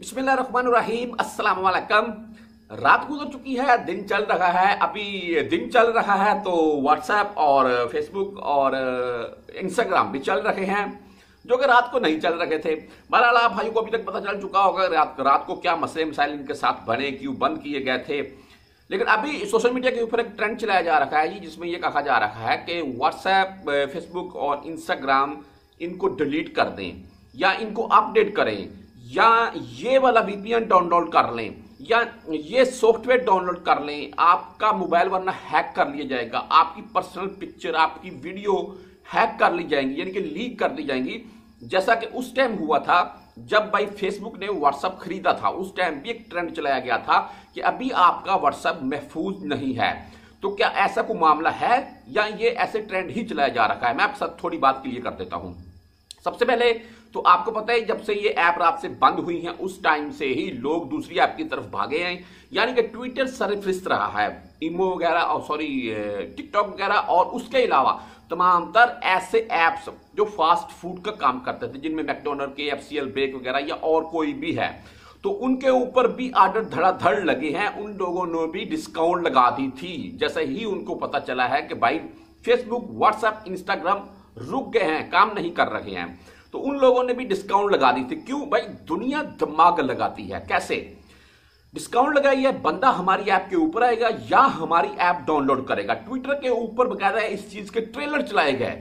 बिस्मिल्लाहिर्रहमानिर्रहीम अस्सलाम वालेकुम रात गुजर चुकी है दिन चल रहा है अभी दिन चल रहा है तो व्हाट्सएप और फेसबुक और इंस्टाग्राम भी चल रहे हैं जो कि रात को नहीं चल रहे थे बहरहाल आप भाइयों को अभी तक पता चल चुका होगा रात रात को क्या मसले मसाइल इनके साथ बने क्यों बंद किए गए थे लेकिन अभी सोशल मीडिया के ऊपर एक ट्रेंड चलाया जा रहा है जी जिसमें यह कहा जा रहा है कि व्हाट्सएप फेसबुक और इंस्टाग्राम इनको डिलीट कर दें या इनको अपडेट करें या ये वाला वीपीएन डाउनलोड कर लें या ये सॉफ्टवेयर डाउनलोड कर लें आपका मोबाइल वरना हैक कर लिया जाएगा आपकी पर्सनल पिक्चर आपकी वीडियो हैक कर ली जाएंगी यानी कि लीक कर ली जाएंगी जैसा कि उस टाइम हुआ था जब भाई फेसबुक ने व्हाट्सअप खरीदा था उस टाइम भी एक ट्रेंड चलाया गया था कि अभी आपका व्हाट्सअप महफूज नहीं है तो क्या ऐसा कोई मामला है या ये ऐसे ट्रेंड ही चलाया जा रहा है मैं आपके साथ थोड़ी बात क्लियर कर देता हूं सबसे पहले तो आपको पता है जब से ये ऐप रात से बंद हुई है उस टाइम से ही लोग दूसरी ऐप की तरफ भागे हैं यानी कि ट्विटर सरफिस्त रहा है इमो वगैरह और सॉरी टिकटॉक वगैरह और उसके अलावा तमाम तर ऐसे ऐप्स जो फास्ट फूड का काम करते थे जिनमें मैकडोनल्ड के एफ बेक वगैरह या और कोई भी है तो उनके ऊपर भी आर्डर धड़ाधड़ लगे हैं उन लोगों ने भी डिस्काउंट लगा दी थी जैसे ही उनको पता चला है कि भाई फेसबुक व्हाट्सएप इंस्टाग्राम रुक गए हैं काम नहीं कर रहे हैं तो उन लोगों ने भी डिस्काउंट लगा दी थी क्यों भाई दुनिया दिमाग लगाती है कैसे डिस्काउंट लगाई है बंदा हमारी ऐप के ऊपर आएगा या हमारी ऐप डाउनलोड करेगा ट्विटर के ऊपर बकायदा इस चीज के ट्रेलर चलाए गए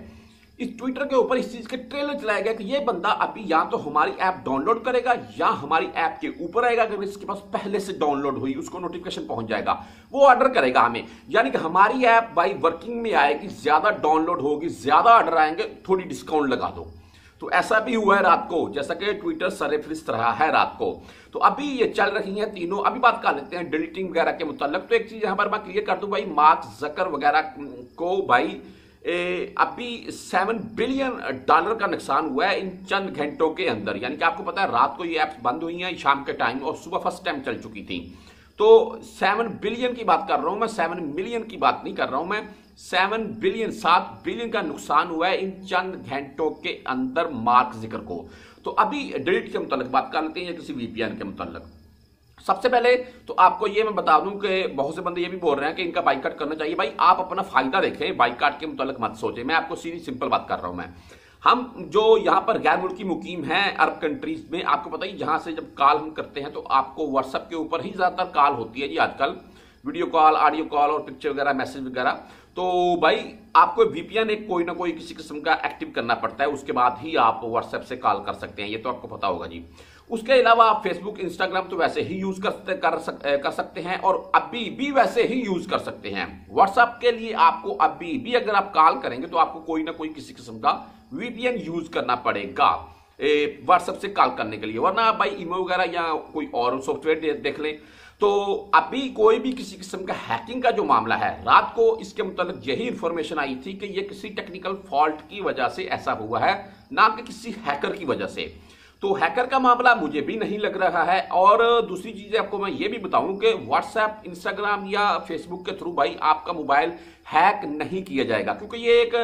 इस ट्विटर के ऊपर इस चीज के ट्रेलर चलाया गया कि ये बंदा अभी या तो हमारी ऐप डाउनलोड करेगा या हमारी ऐप के ऊपर आएगा अगर इसके पास पहले से डाउनलोड हुई उसको नोटिफिकेशन पहुंच जाएगा वो ऑर्डर करेगा हमें यानी कि हमारी ऐप बाई वर्किंग में आएगी ज्यादा डाउनलोड होगी ज्यादा ऑर्डर आएंगे थोड़ी डिस्काउंट लगा दो तो ऐसा भी हुआ है रात को जैसा कि ट्विटर सरफरिस्त रहा है रात को तो अभी ये चल रही हैं तीनों अभी बात कर लेते हैं डिलीटिंग वगैरह के मुतालिक तो एक चीज यहां पर मैं क्लियर कर दूं भाई मार्क जकर वगैरह को भाई ए, अभी सेवन बिलियन डॉलर का नुकसान हुआ है इन चंद घंटों के अंदर यानी कि आपको पता है रात को ये ऐप्स बंद हुई हैं शाम के टाइम और सुबह फर्स्ट टाइम चल चुकी थी तो सेवन बिलियन की बात कर रहा हूं मैं सेवन मिलियन की बात नहीं कर रहा हूं मैं सेवन बिलियन सात बिलियन का नुकसान हुआ है इन चंद घंटों के अंदर मार्क जिक्र को तो अभी डिलीट के मुतालिक बात कर लेते हैं या किसी वीपीएन के मुतालिक सबसे पहले तो आपको ये मैं बता दूं कि बहुत से बंदे ये भी बोल रहे हैं कि इनका बाइकाट करना चाहिए भाई आप अपना फायदा देखें बाइकाट के मुतालिक मत सोचें मैं आपको सीधी सिंपल बात कर रहा हूं मैं हम जो यहाँ पर गैर मुल्की मुकीम हैं अरब कंट्रीज में आपको पता ही जहाँ से जब कॉल हम करते हैं तो आपको व्हाट्सअप के ऊपर ही ज़्यादातर कॉल होती है जी आजकल वीडियो कॉल ऑडियो कॉल और पिक्चर वगैरह मैसेज वगैरह तो भाई आपको वीपीएन एक कोई ना कोई किसी किस्म का एक्टिव करना पड़ता है उसके बाद ही आप व्हाट्सएप से कॉल कर सकते हैं ये तो आपको पता होगा जी उसके अलावा आप फेसबुक इंस्टाग्राम तो वैसे ही यूज कर कर, सक, कर सकते हैं और अभी भी वैसे ही यूज कर सकते हैं व्हाट्सएप के लिए आपको अभी भी अगर आप कॉल करेंगे तो आपको कोई ना कोई किसी किस्म का वीपीएन यूज करना पड़ेगा व्हाट्सएप से कॉल करने के लिए वरना भाई इमो वगैरह या कोई और सॉफ्टवेयर दे, देख लें तो अभी कोई भी किसी किस्म का हैकिंग का जो मामला है रात को इसके मुतालिक यही इंफॉर्मेशन आई थी कि ये किसी टेक्निकल फॉल्ट की वजह से ऐसा हुआ है ना कि किसी हैकर की वजह से तो हैकर का मामला मुझे भी नहीं लग रहा है और दूसरी चीज़ आपको मैं ये भी बताऊं कि व्हाट्सएप इंस्टाग्राम या फेसबुक के थ्रू भाई आपका मोबाइल हैक नहीं किया जाएगा क्योंकि ये एक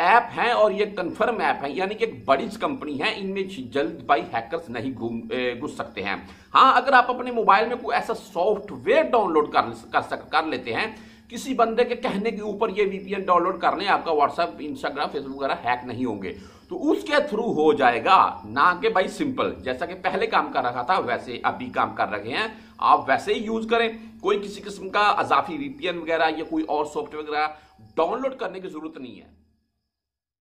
ऐप है और ये कंफर्म ऐप है यानी कि एक बड़ी कंपनी है इनमें जल्द भाई हैकर्स नहीं घूम घुस सकते हैं हाँ अगर आप अपने मोबाइल में कोई ऐसा सॉफ्टवेयर डाउनलोड कर, कर, कर लेते हैं किसी बंदे के कहने के ऊपर ये वीपीएन डाउनलोड कर लें आपका व्हाट्सएप इंस्टाग्राम फेसबुक वगैरह हैक नहीं होंगे तो उसके थ्रू हो जाएगा ना कि भाई सिंपल जैसा कि पहले काम कर रखा था वैसे अभी काम कर रहे हैं आप वैसे ही यूज करें कोई किसी किस्म का अजाफी वीपीएन वगैरह या कोई और सॉफ्टवेयर वगैरह डाउनलोड करने की जरूरत नहीं है